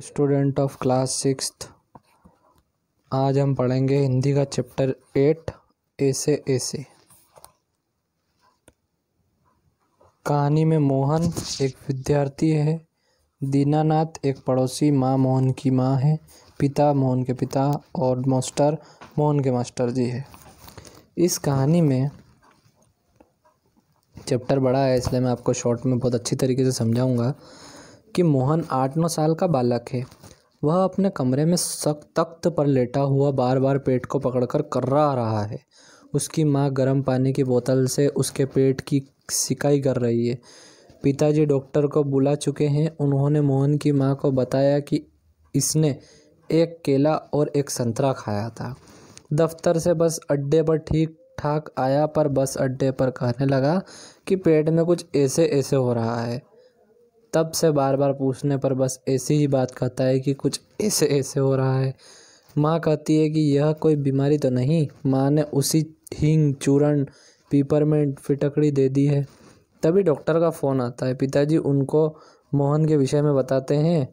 student of class six आज हम पढ़ेंगे हिंदी का चैप्टर एट ऐसे ऐसे कहानी में मोहन एक विद्यार्थी है दीनानाथ एक पड़ोसी माँ मोहन की माँ है पिता मोहन के पिता और मास्टर मोहन के मास्टर जी है इस कहानी में चैप्टर बड़ा है इसलिए मैं आपको शॉर्ट में बहुत अच्छी तरीके से समझाऊंगा कि मोहन आठ नौ साल का बालक है वह अपने कमरे में सख्त तख्त पर लेटा हुआ बार बार पेट को पकड़कर कर्रा रहा है उसकी माँ गर्म पानी की बोतल से उसके पेट की सिकाई कर रही है पिताजी डॉक्टर को बुला चुके हैं उन्होंने मोहन की माँ को बताया कि इसने एक केला और एक संतरा खाया था दफ्तर से बस अड्डे पर ठीक ठाक आया पर बस अड्डे पर कहने लगा कि पेट में कुछ ऐसे ऐसे हो रहा है तब से बार बार पूछने पर बस ऐसी ही बात कहता है कि कुछ ऐसे ऐसे हो रहा है माँ कहती है कि यह कोई बीमारी तो नहीं माँ ने उसी हींग चूरण पीपरमेंट फिटकड़ी दे दी है तभी डॉक्टर का फ़ोन आता है पिताजी उनको मोहन के विषय में बताते हैं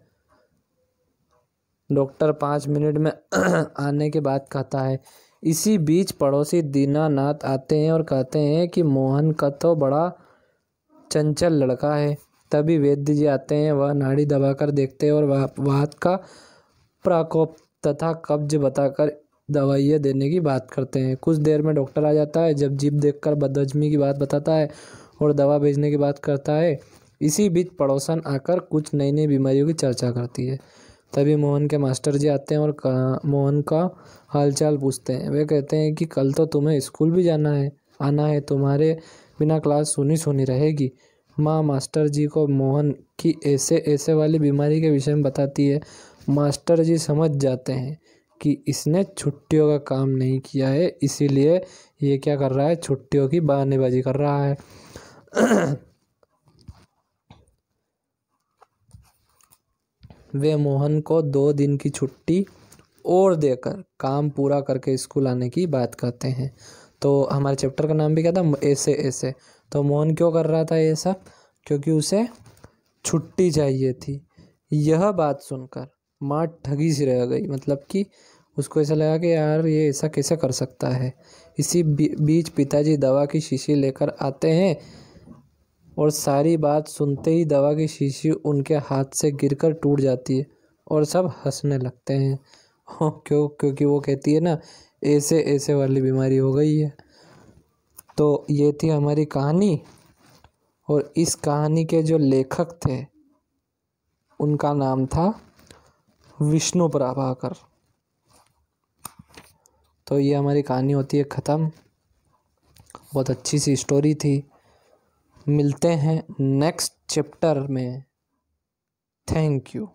डॉक्टर पाँच मिनट में आने के बाद कहता है इसी बीच पड़ोसी दीनानाथ आते हैं और कहते हैं कि मोहन का तो बड़ा चंचल लड़का है तभी वैद्य जी आते हैं वह नाड़ी दबाकर देखते हैं और वात का प्रकोप तथा कब्ज बताकर दवाइयाँ देने की बात करते हैं कुछ देर में डॉक्टर आ जाता है जब जीप देखकर बदहजमी की बात बताता है और दवा भेजने की बात करता है इसी बीच पड़ोसन आकर कुछ नई नई बीमारियों की चर्चा करती है तभी मोहन के मास्टर जी आते हैं और का, मोहन का हालचाल पूछते हैं वे कहते हैं कि कल तो तुम्हें स्कूल भी जाना है आना है तुम्हारे बिना क्लास सुनी सुनी रहेगी माँ मास्टर जी को मोहन की ऐसे ऐसे वाली बीमारी के विषय में बताती है मास्टर जी समझ जाते हैं कि इसने छुट्टियों का काम नहीं किया है इसीलिए ये क्या कर रहा है छुट्टियों की बहानेबाजी कर रहा है वे मोहन को दो दिन की छुट्टी और देकर काम पूरा करके स्कूल आने की बात करते हैं तो हमारे चैप्टर का नाम भी क्या था ऐसे ऐसे तो मोहन क्यों कर रहा था ये सब क्योंकि उसे छुट्टी चाहिए थी यह बात सुनकर माँ ठगी सी रह गई मतलब कि उसको ऐसा लगा कि यार ये ऐसा कैसे कर सकता है इसी बीच पिताजी दवा की शीशी लेकर आते हैं और सारी बात सुनते ही दवा की शीशी उनके हाथ से गिरकर टूट जाती है और सब हंसने लगते हैं हाँ, क्यों क्योंकि वो कहती है ना ऐसे ऐसे वाली बीमारी हो गई है तो ये थी हमारी कहानी और इस कहानी के जो लेखक थे उनका नाम था विष्णु प्रभाकर तो ये हमारी कहानी होती है ख़त्म बहुत अच्छी सी स्टोरी थी मिलते हैं नेक्स्ट चैप्टर में थैंक यू